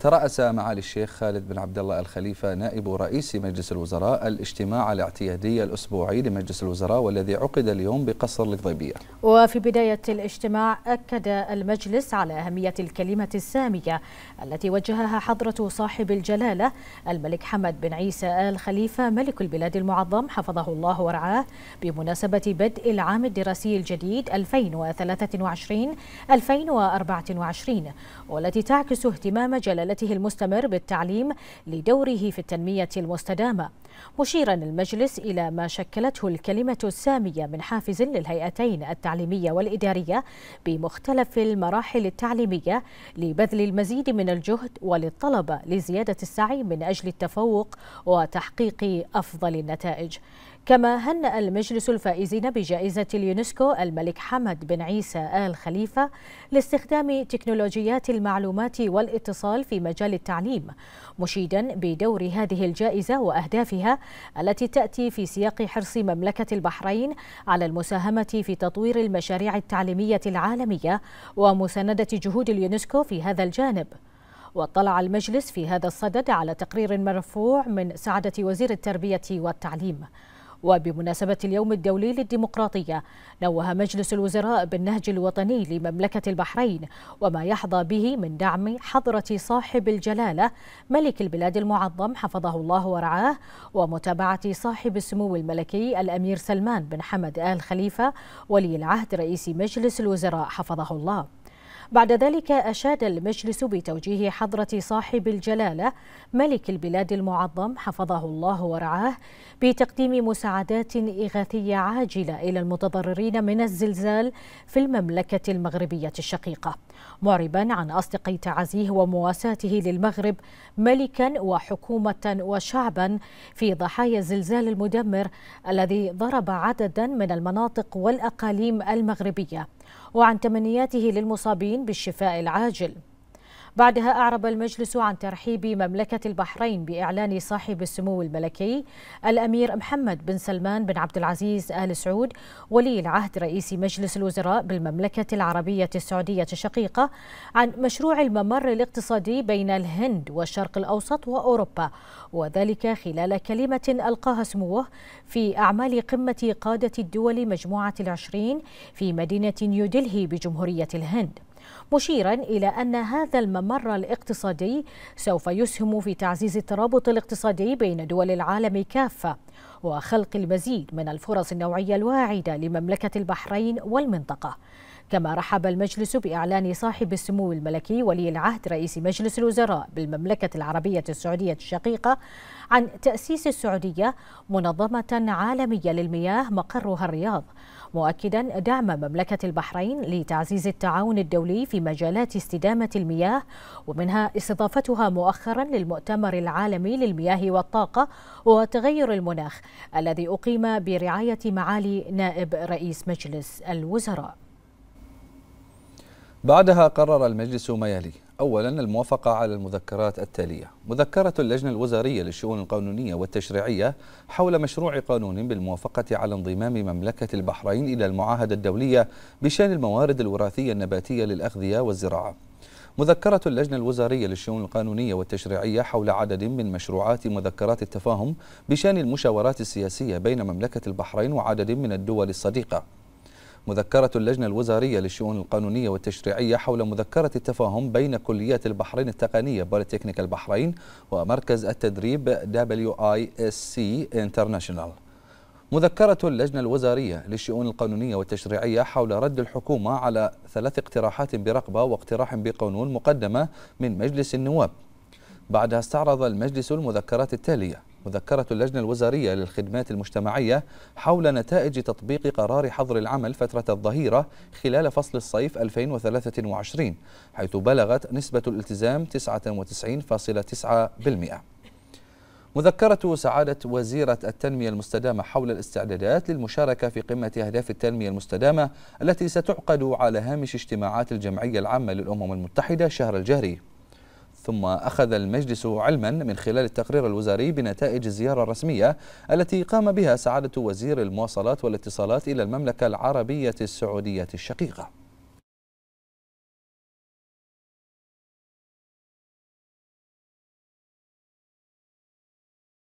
ترأس معالي الشيخ خالد بن عبد الله الخليفة نائب رئيس مجلس الوزراء الاجتماع الاعتيادي الأسبوعي لمجلس الوزراء والذي عقد اليوم بقصر القضيبية وفي بداية الاجتماع أكد المجلس على أهمية الكلمة السامية التي وجهها حضرة صاحب الجلالة الملك حمد بن عيسى آل خليفة ملك البلاد المعظم حفظه الله ورعاه بمناسبة بدء العام الدراسي الجديد 2023 2024 والتي تعكس اهتمام جلالة ومساءلته المستمر بالتعليم لدوره في التنمية المستدامة مشيرا المجلس إلى ما شكلته الكلمة السامية من حافز للهيئتين التعليمية والإدارية بمختلف المراحل التعليمية لبذل المزيد من الجهد وللطلبة لزيادة السعي من أجل التفوق وتحقيق أفضل النتائج كما هنأ المجلس الفائزين بجائزة اليونسكو الملك حمد بن عيسى آل خليفة لاستخدام تكنولوجيات المعلومات والاتصال في مجال التعليم مشيدا بدور هذه الجائزة وأهدافها التي تأتي في سياق حرص مملكة البحرين على المساهمة في تطوير المشاريع التعليمية العالمية ومساندة جهود اليونسكو في هذا الجانب واطلع المجلس في هذا الصدد على تقرير مرفوع من سعادة وزير التربية والتعليم وبمناسبة اليوم الدولي للديمقراطية نوه مجلس الوزراء بالنهج الوطني لمملكة البحرين وما يحظى به من دعم حضرة صاحب الجلالة ملك البلاد المعظم حفظه الله ورعاه ومتابعة صاحب السمو الملكي الأمير سلمان بن حمد آل خليفة ولي العهد رئيس مجلس الوزراء حفظه الله بعد ذلك أشاد المجلس بتوجيه حضرة صاحب الجلالة ملك البلاد المعظم حفظه الله ورعاه بتقديم مساعدات إغاثية عاجلة إلى المتضررين من الزلزال في المملكة المغربية الشقيقة معربا عن أصدق تعزيه ومواساته للمغرب ملكا وحكومة وشعبا في ضحايا الزلزال المدمر الذي ضرب عددا من المناطق والأقاليم المغربية وعن تمنياته للمصابين بالشفاء العاجل بعدها أعرب المجلس عن ترحيب مملكة البحرين بإعلان صاحب السمو الملكي الأمير محمد بن سلمان بن عبد العزيز آل سعود ولي العهد رئيس مجلس الوزراء بالمملكة العربية السعودية الشقيقة عن مشروع الممر الاقتصادي بين الهند والشرق الأوسط وأوروبا وذلك خلال كلمة ألقاها سموه في أعمال قمة قادة الدول مجموعة العشرين في مدينة نيودلهي بجمهورية الهند مشيرا إلى أن هذا الممر الاقتصادي سوف يسهم في تعزيز الترابط الاقتصادي بين دول العالم كافة وخلق المزيد من الفرص النوعية الواعدة لمملكة البحرين والمنطقة كما رحب المجلس بإعلان صاحب السمو الملكي ولي العهد رئيس مجلس الوزراء بالمملكة العربية السعودية الشقيقة عن تأسيس السعودية منظمة عالمية للمياه مقرها الرياض مؤكدا دعم مملكة البحرين لتعزيز التعاون الدولي في مجالات استدامة المياه ومنها استضافتها مؤخرا للمؤتمر العالمي للمياه والطاقة وتغير المناخ الذي أقيم برعاية معالي نائب رئيس مجلس الوزراء بعدها قرر المجلس ما يلي أولا الموافقة على المذكرات التالية مذكرة اللجنة الوزارية للشؤون القانونية والتشريعية حول مشروع قانون بالموافقة على انضمام مملكة البحرين إلى المعاهدة الدولية بشأن الموارد الوراثية النباتية للأغذية والزراعة مذكرة اللجنة الوزارية للشؤون القانونية والتشريعية حول عدد من مشروعات مذكرات التفاهم بشأن المشاورات السياسية بين مملكة البحرين وعدد من الدول الصديقة مذكرة اللجنة الوزارية للشؤون القانونية والتشريعية حول مذكرة التفاهم بين كليات البحرين التقنية بوليتكنيك البحرين ومركز التدريب WISC International مذكرة اللجنة الوزارية للشؤون القانونية والتشريعية حول رد الحكومة على ثلاث اقتراحات برقبة واقتراح بقانون مقدمة من مجلس النواب بعدها استعرض المجلس المذكرات التالية مذكرة اللجنة الوزارية للخدمات المجتمعية حول نتائج تطبيق قرار حظر العمل فترة الظهيرة خلال فصل الصيف 2023 حيث بلغت نسبة الالتزام 99.9% مذكرة سعادة وزيرة التنمية المستدامة حول الاستعدادات للمشاركة في قمة أهداف التنمية المستدامة التي ستعقد على هامش اجتماعات الجمعية العامة للأمم المتحدة شهر الجاري ثم أخذ المجلس علما من خلال التقرير الوزاري بنتائج الزيارة الرسمية التي قام بها سعادة وزير المواصلات والاتصالات إلى المملكة العربية السعودية الشقيقة